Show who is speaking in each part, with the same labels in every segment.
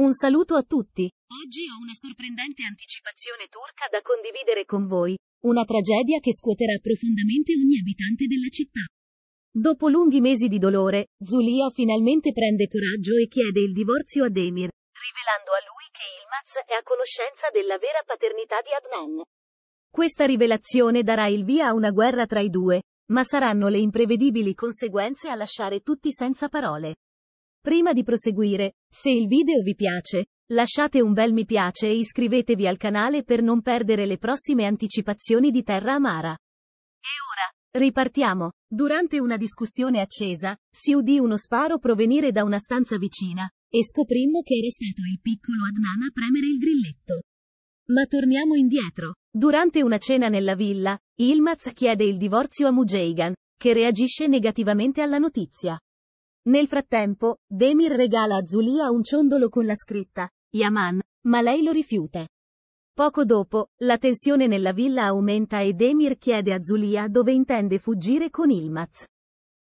Speaker 1: Un saluto a tutti. Oggi ho una sorprendente anticipazione turca da condividere con voi, una tragedia che scuoterà profondamente ogni abitante della città. Dopo lunghi mesi di dolore, Zulia finalmente prende coraggio e chiede il divorzio ad Emir, rivelando a lui che Ilmaz è a conoscenza della vera paternità di Adnan. Questa rivelazione darà il via a una guerra tra i due, ma saranno le imprevedibili conseguenze a lasciare tutti senza parole. Prima di proseguire, se il video vi piace, lasciate un bel mi piace e iscrivetevi al canale per non perdere le prossime anticipazioni di Terra Amara. E ora, ripartiamo. Durante una discussione accesa, si udì uno sparo provenire da una stanza vicina, e scoprimmo che era stato il piccolo Adnan a premere il grilletto. Ma torniamo indietro. Durante una cena nella villa, Ilmaz chiede il divorzio a Mujeigan, che reagisce negativamente alla notizia. Nel frattempo, Demir regala a Zulia un ciondolo con la scritta Yaman, ma lei lo rifiuta. Poco dopo, la tensione nella villa aumenta e Demir chiede a Zulia dove intende fuggire con Ilmaz.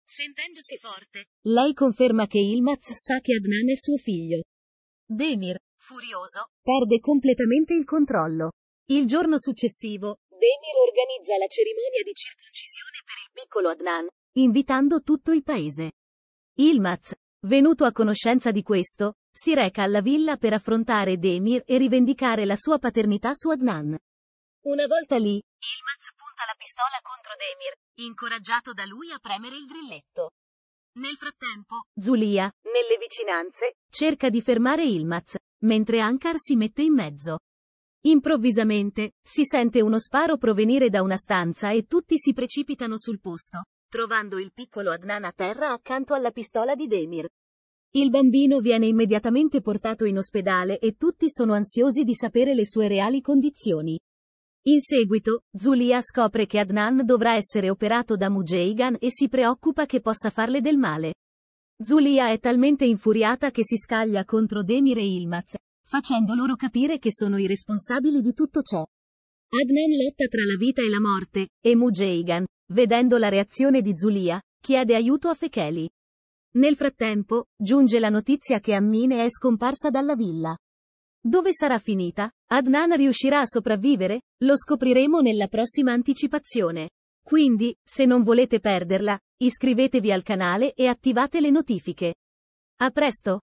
Speaker 1: Sentendosi forte, lei conferma che Ilmaz sa che Adnan è suo figlio. Demir, furioso, perde completamente il controllo. Il giorno successivo, Demir organizza la cerimonia di circoncisione per il piccolo Adnan, invitando tutto il paese. Ilmaz, venuto a conoscenza di questo, si reca alla villa per affrontare Demir e rivendicare la sua paternità su Adnan. Una volta lì, Ilmaz punta la pistola contro Demir, incoraggiato da lui a premere il grilletto. Nel frattempo, Zulia, nelle vicinanze, cerca di fermare Ilmaz, mentre Ankar si mette in mezzo. Improvvisamente, si sente uno sparo provenire da una stanza e tutti si precipitano sul posto trovando il piccolo Adnan a terra accanto alla pistola di Demir. Il bambino viene immediatamente portato in ospedale e tutti sono ansiosi di sapere le sue reali condizioni. In seguito, Zulia scopre che Adnan dovrà essere operato da Mujeigan e si preoccupa che possa farle del male. Zulia è talmente infuriata che si scaglia contro Demir e Ilmaz, facendo loro capire che sono i responsabili di tutto ciò. Adnan lotta tra la vita e la morte, e Mujeigan, Vedendo la reazione di Zulia, chiede aiuto a Fecheli. Nel frattempo, giunge la notizia che Ammine è scomparsa dalla villa. Dove sarà finita? Adnan riuscirà a sopravvivere? Lo scopriremo nella prossima anticipazione. Quindi, se non volete perderla, iscrivetevi al canale e attivate le notifiche. A presto!